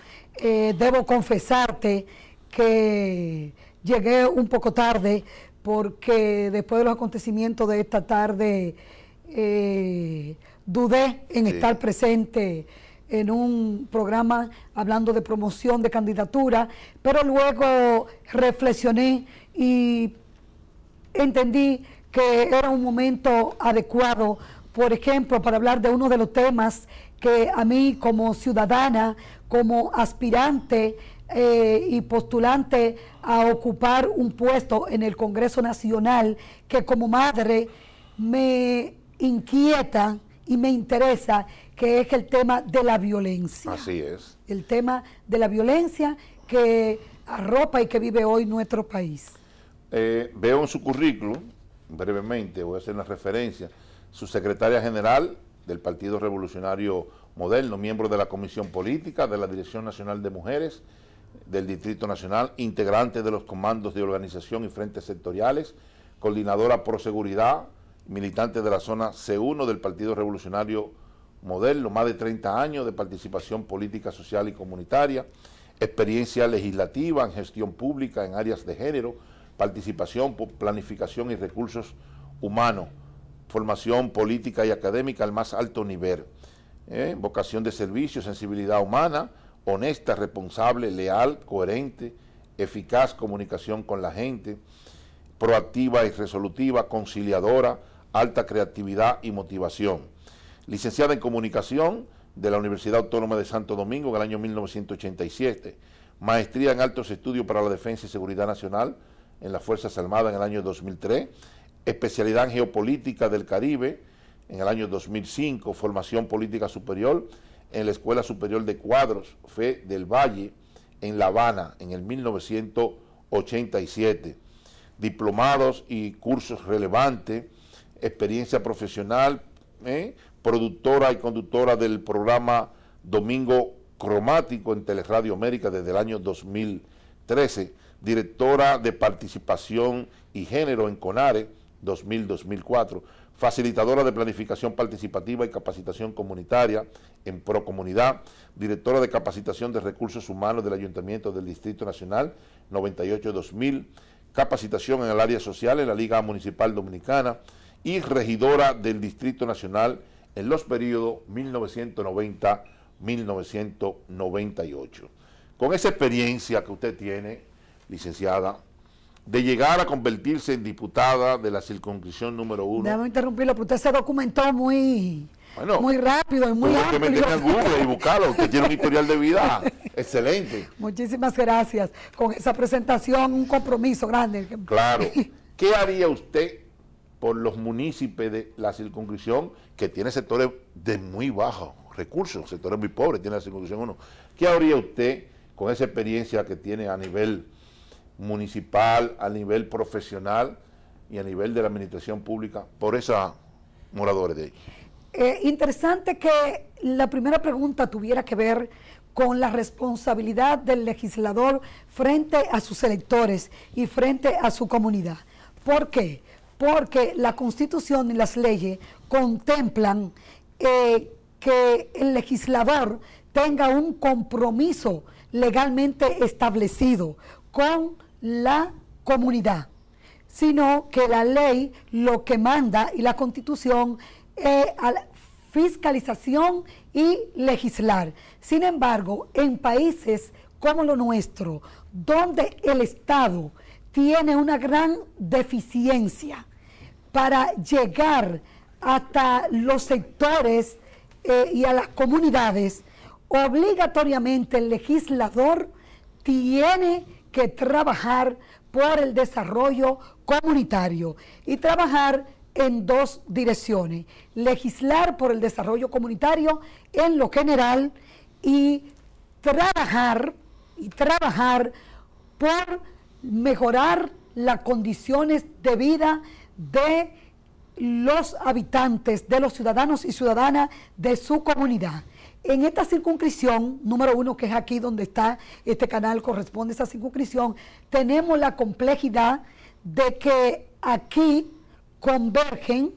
debo confesarte que llegué un poco tarde porque después de los acontecimientos de esta tarde eh, dudé en estar presente en un programa hablando de promoción de candidatura, pero luego reflexioné y entendí que era un momento adecuado, por ejemplo, para hablar de uno de los temas que a mí como ciudadana, como aspirante, eh, y postulante a ocupar un puesto en el Congreso Nacional que como madre me inquieta y me interesa, que es el tema de la violencia. Así es. El tema de la violencia que arropa y que vive hoy nuestro país. Eh, veo en su currículum, brevemente voy a hacer una referencia, su secretaria general del Partido Revolucionario Moderno, miembro de la Comisión Política, de la Dirección Nacional de Mujeres, del Distrito Nacional, integrante de los comandos de organización y frentes sectoriales, coordinadora por seguridad, militante de la zona C1 del Partido Revolucionario modelo, más de 30 años de participación política, social y comunitaria, experiencia legislativa en gestión pública en áreas de género, participación, planificación y recursos humanos, formación política y académica al más alto nivel, ¿eh? vocación de servicio, sensibilidad humana, honesta, responsable, leal, coherente, eficaz comunicación con la gente, proactiva y resolutiva, conciliadora, alta creatividad y motivación. Licenciada en Comunicación de la Universidad Autónoma de Santo Domingo en el año 1987. Maestría en Altos Estudios para la Defensa y Seguridad Nacional en las Fuerzas Armadas en el año 2003. Especialidad en Geopolítica del Caribe en el año 2005. Formación Política Superior en la Escuela Superior de Cuadros Fe del Valle en La Habana en el 1987. Diplomados y cursos relevantes, experiencia profesional, ¿eh? productora y conductora del programa Domingo Cromático en Teleradio América desde el año 2013, directora de participación y género en CONARE 2000-2004, facilitadora de planificación participativa y capacitación comunitaria en Procomunidad, directora de capacitación de recursos humanos del Ayuntamiento del Distrito Nacional 98-2000, capacitación en el área social en la Liga Municipal Dominicana y regidora del Distrito Nacional en los periodos 1990-1998. Con esa experiencia que usted tiene, licenciada, de llegar a convertirse en diputada de la circunscripción número uno. Déjame interrumpirlo, pero usted se documentó muy, muy rápido y muy amplio. que meterme Google y buscarlo, usted tiene un historial de vida excelente. Muchísimas gracias. Con esa presentación, un compromiso grande. Claro. ¿Qué haría usted por los municipios de la circunscripción que tiene sectores de muy bajos recursos, sectores muy pobres, tiene la circunscripción uno? ¿Qué haría usted con esa experiencia que tiene a nivel municipal, a nivel profesional y a nivel de la administración pública por esa moradores de ellos. Eh, interesante que la primera pregunta tuviera que ver con la responsabilidad del legislador frente a sus electores y frente a su comunidad. ¿Por qué? Porque la constitución y las leyes contemplan eh, que el legislador tenga un compromiso legalmente establecido con la comunidad, sino que la ley lo que manda y la constitución es la fiscalización y legislar. Sin embargo, en países como lo nuestro, donde el Estado tiene una gran deficiencia para llegar hasta los sectores eh, y a las comunidades, obligatoriamente el legislador tiene que trabajar por el desarrollo comunitario y trabajar en dos direcciones, legislar por el desarrollo comunitario en lo general y trabajar y trabajar por mejorar las condiciones de vida de los habitantes, de los ciudadanos y ciudadanas de su comunidad. En esta circunscripción, número uno, que es aquí donde está este canal, corresponde a esa circunscripción, tenemos la complejidad de que aquí convergen,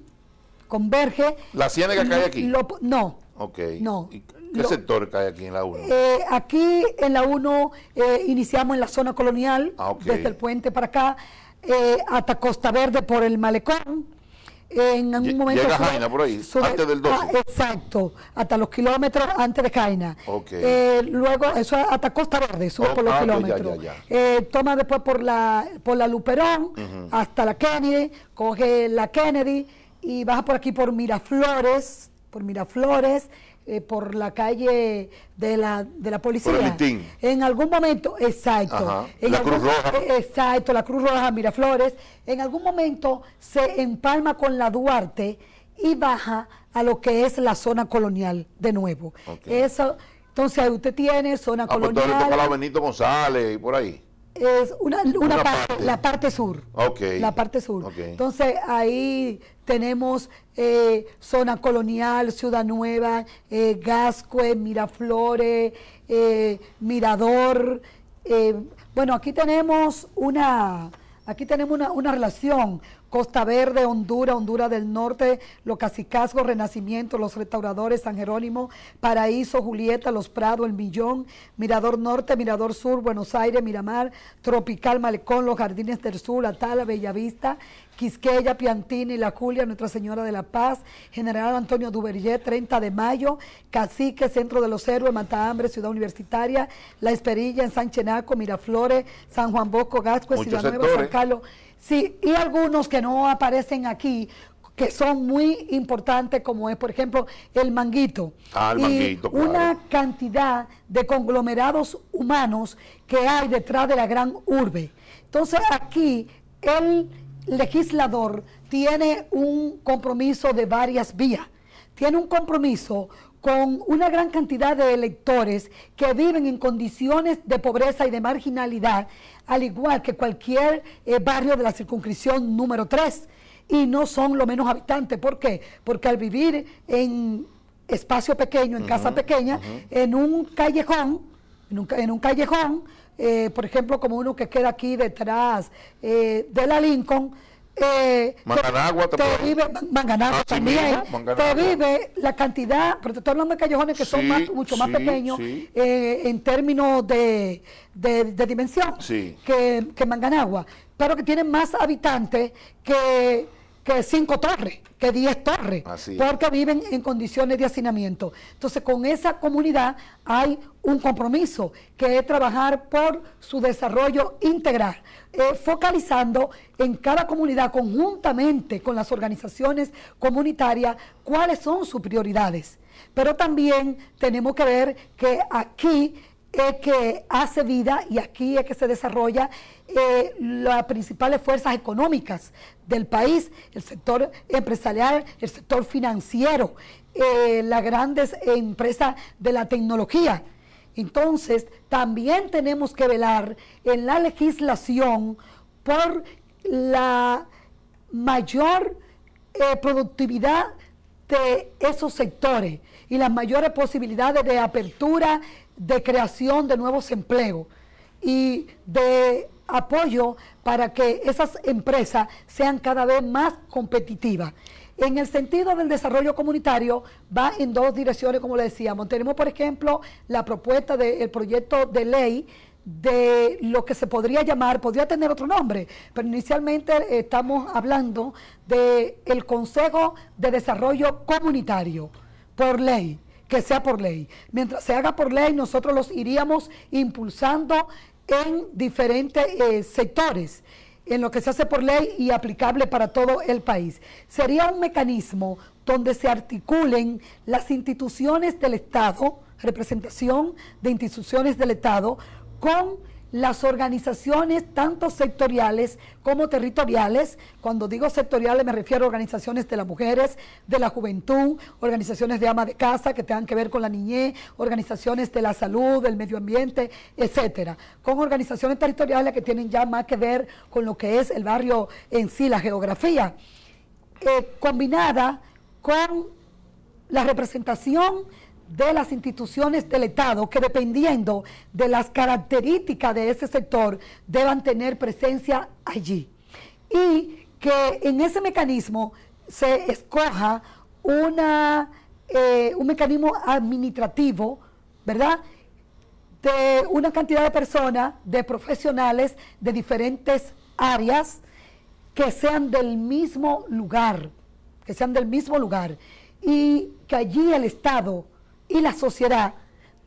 converge... ¿La ciénaga cae aquí? no. Ok. No. ¿Qué sector cae aquí en la 1? Eh, aquí en la 1 eh, iniciamos en la zona colonial, ah, desde el puente para acá, eh, hasta Costa Verde por el malecón, en algún momento. Llega Jaina por ahí, antes del 12. Ah, exacto, hasta los kilómetros antes de Jaina. Eh, luego, eso hasta Costa Verde, eso oh, por los ah, kilómetros. Eh, toma después por la, por la Luperón, hasta la Kennedy, coge la Kennedy y baja por aquí por Miraflores, por Miraflores eh, por la calle de la, de la policía. En algún momento, exacto. la Cruz Roja. Eh, exacto, la Cruz Roja Miraflores. En algún momento se empalma con la Duarte y baja a lo que es la zona colonial de nuevo. Eso, entonces usted tiene zona colonial. Ah, pues entonces le Benito González y por ahí es una, una, parte, la parte sur. La parte sur. Entonces ahí tenemos eh, zona colonial, Ciudad Nueva, eh, Gascue, Miraflores, eh, Mirador. Eh, bueno, aquí tenemos una, aquí tenemos una, una relación Costa Verde, Honduras, Honduras del Norte, Los Renacimiento, Los Restauradores, San Jerónimo, Paraíso, Julieta, Los Prados, El Millón, Mirador Norte, Mirador Sur, Buenos Aires, Miramar, Tropical, Malecón, Los Jardines del Sur, Atala, Bellavista, Quisqueya, Piantini, La Julia, Nuestra Señora de la Paz, General Antonio Duverger, 30 de mayo, Cacique, Centro de los Héroes, Matahambre, Ciudad Universitaria, La Esperilla, en San Chenaco, Miraflores, San Juan Bosco, Gasco, Ciudad Nueva, San Carlos. Sí, y algunos que no aparecen aquí, que son muy importantes, como es, por ejemplo, el manguito. Ah, el manguito, Una cantidad de conglomerados humanos que hay detrás de la gran urbe. Entonces, aquí el legislador tiene un compromiso de varias vías. Tiene un compromiso con una gran cantidad de electores que viven en condiciones de pobreza y de marginalidad, al igual que cualquier eh, barrio de la circunscripción número 3, y no son lo menos habitantes. ¿Por qué? Porque al vivir en espacio pequeño, en casa pequeña, en un callejón, en un, callejón, eh, por ejemplo, como uno que queda aquí detrás eh, de la Lincoln, Manganagua te, vive Manganagua también. vive la cantidad, pero te estoy hablando de callejones que son mucho más pequeños eh, en términos de, de, dimensión que, que Manganagua, pero que tienen más habitantes que cinco torres, que diez torres, porque viven en condiciones de hacinamiento. Entonces, con esa comunidad hay un compromiso, que es trabajar por su desarrollo integral, eh, focalizando en cada comunidad conjuntamente con las organizaciones comunitarias cuáles son sus prioridades. Pero también tenemos que ver que aquí es que hace vida y aquí es que se desarrolla eh, las principales fuerzas económicas del país, el sector empresarial, el sector financiero, eh, las grandes empresas de la tecnología. Entonces, también tenemos que velar en la legislación por la mayor eh, productividad de esos sectores y las mayores posibilidades de apertura de creación de nuevos empleos y de apoyo para que esas empresas sean cada vez más competitivas. En el sentido del desarrollo comunitario va en dos direcciones, como le decíamos. Tenemos, por ejemplo, la propuesta del proyecto de ley de lo que se podría llamar, podría tener otro nombre, pero inicialmente estamos hablando del el Consejo de Desarrollo Comunitario por ley que sea por ley. Mientras se haga por ley, nosotros los iríamos impulsando en diferentes eh, sectores en lo que se hace por ley y aplicable para todo el país. Sería un mecanismo donde se articulen las instituciones del Estado, representación de instituciones del Estado, con las organizaciones, tanto sectoriales como territoriales, cuando digo sectoriales me refiero a organizaciones de las mujeres, de la juventud, organizaciones de ama de casa que tengan que ver con la niñez, organizaciones de la salud, del medio ambiente, etcétera, con organizaciones territoriales que tienen ya más que ver con lo que es el barrio en sí, la geografía, eh, combinada con la representación de las instituciones del Estado que dependiendo de las características de ese sector deban tener presencia allí. Y que en ese mecanismo se escoja una, eh, un mecanismo administrativo, ¿verdad? De una cantidad de personas, de profesionales de diferentes áreas que sean del mismo lugar, que sean del mismo lugar y que allí el Estado y la sociedad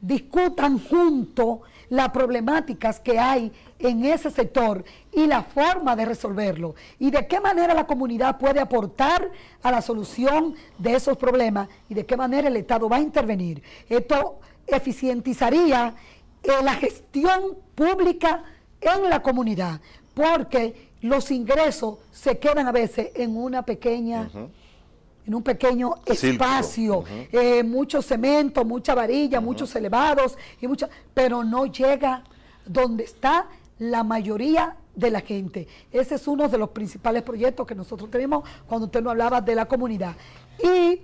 discutan junto las problemáticas que hay en ese sector y la forma de resolverlo y de qué manera la comunidad puede aportar a la solución de esos problemas y de qué manera el Estado va a intervenir. Esto eficientizaría eh, la gestión pública en la comunidad porque los ingresos se quedan a veces en una pequeña en un pequeño espacio, eh, mucho cemento, mucha varilla, muchos elevados, y mucha, pero no llega donde está la mayoría de la gente. Ese es uno de los principales proyectos que nosotros tenemos cuando usted nos hablaba de la comunidad. Y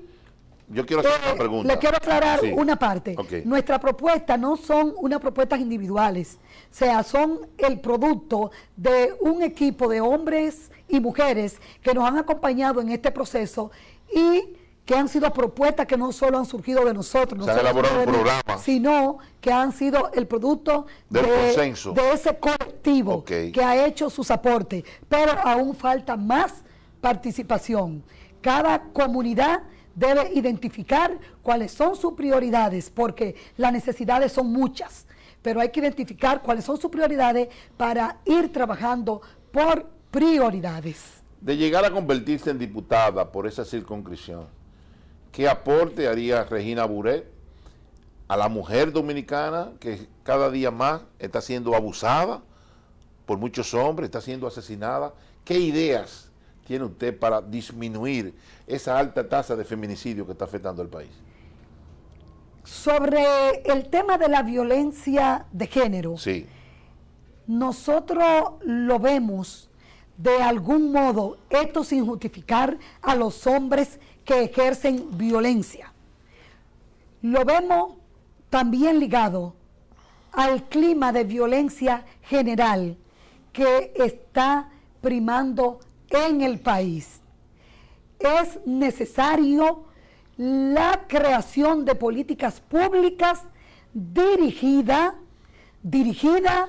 yo quiero hacer eh, una pregunta. Le quiero aclarar una parte. Nuestra propuesta no son unas propuestas individuales, o sea, son el producto de un equipo de hombres y mujeres que nos han acompañado en este proceso y que han sido propuestas que no solo han surgido de nosotros, sino que han sido el producto de, de ese colectivo que ha hecho sus aportes, pero aún falta más participación. Cada comunidad debe identificar cuáles son sus prioridades, porque las necesidades son muchas, pero hay que identificar cuáles son sus prioridades para ir trabajando por prioridades de llegar a convertirse en diputada por esa circunscripción, ¿qué aporte haría Regina Buret a la mujer dominicana que cada día más está siendo abusada por muchos hombres, está siendo asesinada? ¿Qué ideas tiene usted para disminuir esa alta tasa de feminicidio que está afectando al país? Sobre el tema de la violencia de género, nosotros lo vemos de algún modo, esto sin justificar a los hombres que ejercen violencia. Lo vemos también ligado al clima de violencia general que está primando en el país. Es necesario la creación de políticas públicas dirigida, dirigida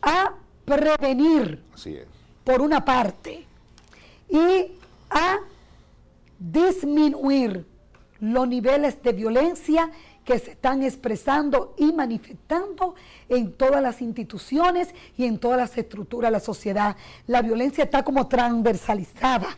a prevenir. Así es por una parte, y a disminuir los niveles de violencia que se están expresando y manifestando en todas las instituciones y en todas las estructuras de la sociedad. La violencia está como transversalizada,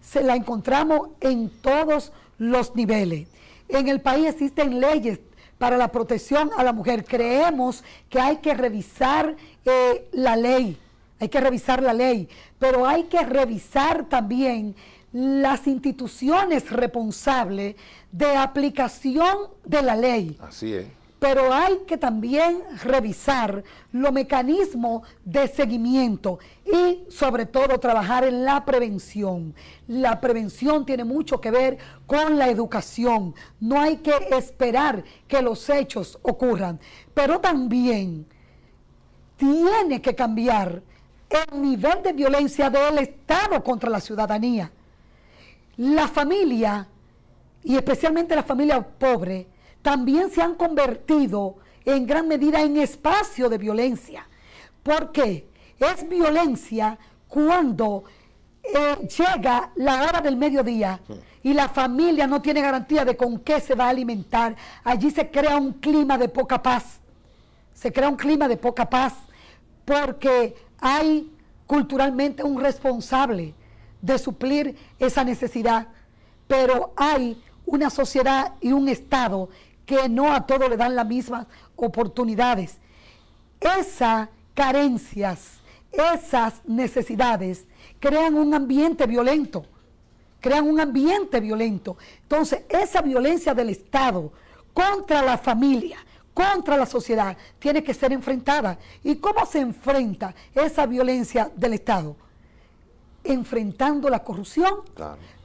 se la encontramos en todos los niveles. En el país existen leyes para la protección a la mujer. Creemos que hay que revisar eh, la ley hay que revisar la ley, pero hay que revisar también las instituciones responsables de aplicación de la ley. Así es. Pero hay que también revisar los mecanismos de seguimiento y sobre todo trabajar en la prevención. La prevención tiene mucho que ver con la educación. No hay que esperar que los hechos ocurran, pero también tiene que cambiar el nivel de violencia del Estado contra la ciudadanía. La familia, y especialmente la familia pobre, también se han convertido en gran medida en espacio de violencia. ¿Por qué? Es violencia cuando eh, llega la hora del mediodía y la familia no tiene garantía de con qué se va a alimentar. Allí se crea un clima de poca paz. Se crea un clima de poca paz porque hay culturalmente un responsable de suplir esa necesidad, pero hay una sociedad y un Estado que no a todos le dan las mismas oportunidades. Esas carencias, esas necesidades crean un ambiente violento, crean un ambiente violento. Entonces, esa violencia del Estado contra la familia, contra la sociedad tiene que ser enfrentada. ¿Y cómo se enfrenta esa violencia del Estado? Enfrentando la corrupción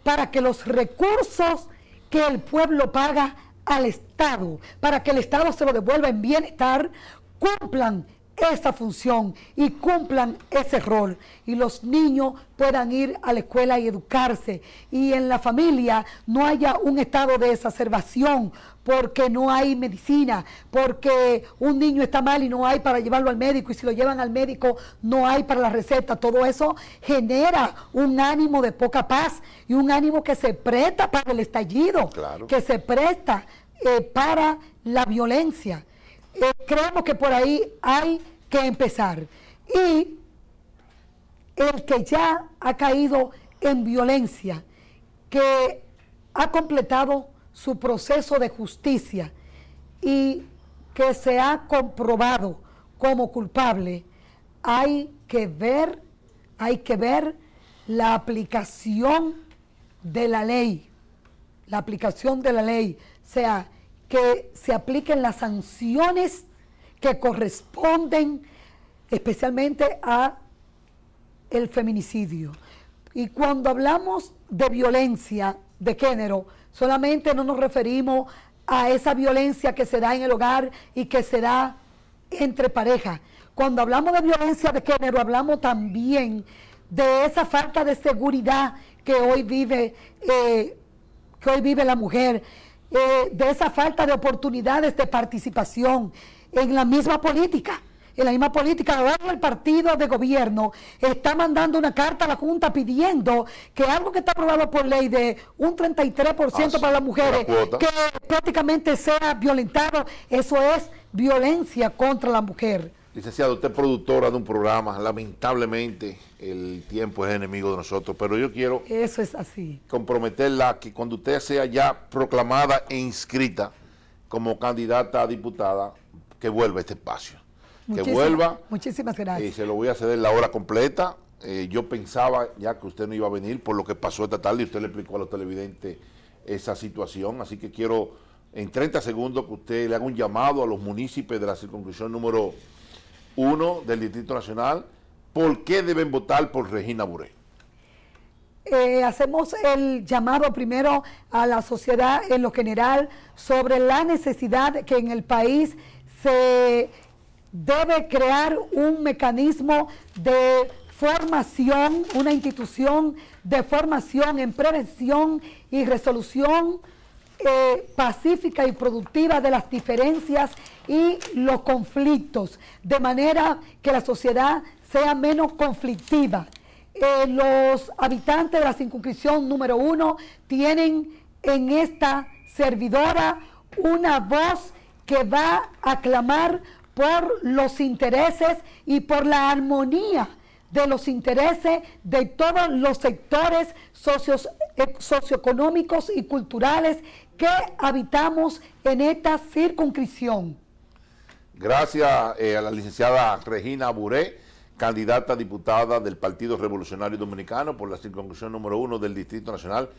para que los recursos que el pueblo paga al Estado, para que el Estado se lo devuelva en bienestar, cumplan esa función y cumplan ese rol y los niños puedan ir a la escuela y educarse y en la familia no haya un estado de exacerbación porque no hay medicina, porque un niño está mal y no hay para llevarlo al médico, y si lo llevan al médico no hay para la receta. Todo eso genera un ánimo de poca paz y un ánimo que se presta para el estallido, que se presta eh, para la violencia. Eh, creemos que por ahí hay que empezar. Y el que ya ha caído en violencia, que ha completado su proceso de justicia y que se ha comprobado como culpable, hay que ver, hay que ver la aplicación de la ley, la aplicación de la ley, o sea, que se apliquen las sanciones que corresponden especialmente a el feminicidio. Y cuando hablamos de violencia de género, Solamente no nos referimos a esa violencia que se da en el hogar y que se da entre parejas. Cuando hablamos de violencia de género, hablamos también de esa falta de seguridad que hoy vive, eh, que hoy vive la mujer, eh, de esa falta de oportunidades de participación en la misma política en la misma política, ahora el partido de gobierno, está mandando una carta a la Junta pidiendo que algo que está aprobado por ley de un 33% ah, para las mujeres, que prácticamente sea violentado, eso es violencia contra la mujer. Licenciado, usted es productora de un programa, lamentablemente el tiempo es enemigo de nosotros, pero yo quiero... Eso es Comprometerla que cuando usted sea ya proclamada e inscrita como candidata a diputada, que vuelva a este espacio que vuelva. Muchísimas eh, gracias. Y se lo voy a ceder la hora completa. Eh, yo pensaba ya que usted no iba a venir por lo que pasó esta tarde y usted le explicó a los televidentes esa situación. Así que quiero en 30 segundos que usted le haga un llamado a los municipios de la circunscripción número 1 del Distrito Nacional. ¿Por qué deben votar por Regina Buré? Eh, hacemos el llamado primero a la sociedad en lo general sobre la necesidad que en el país se debe crear un mecanismo de formación, una institución de formación en prevención y resolución eh, pacífica y productiva de las diferencias y los conflictos, de manera que la sociedad sea menos conflictiva. Eh, los habitantes de la circunscripción número uno tienen en esta servidora una voz que va a clamar por los intereses y por la armonía de los intereses de todos los sectores eh, socioeconómicos y culturales que habitamos en esta circunscripción. Gracias eh, a la licenciada Regina Buré, candidata diputada del Partido Revolucionario Dominicano por la circunscripción número uno del Distrito Nacional.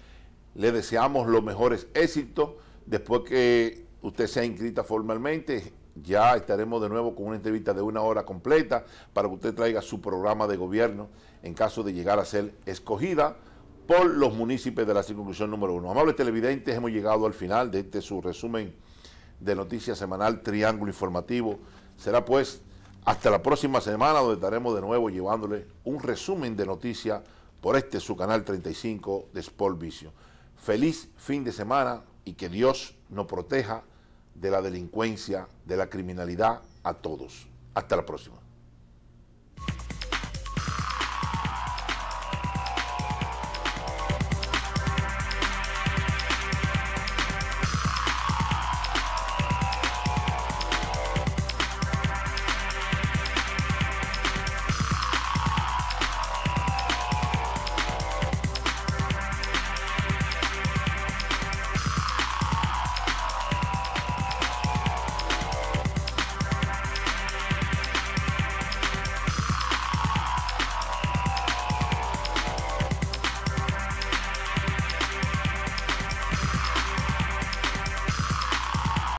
Le deseamos los mejores éxitos después que usted sea inscrita formalmente ya estaremos de nuevo con una entrevista de una hora completa para que usted traiga su programa de gobierno en caso de llegar a ser escogida por los municipios de la circunscripción número uno. Amables televidentes, hemos llegado al final de este su resumen de noticias semanal Triángulo Informativo. Será pues hasta la próxima semana donde estaremos de nuevo llevándole un resumen de noticias por este su canal 35 de Sport Feliz fin de semana y que Dios nos proteja de la delincuencia, de la criminalidad a todos. Hasta la próxima.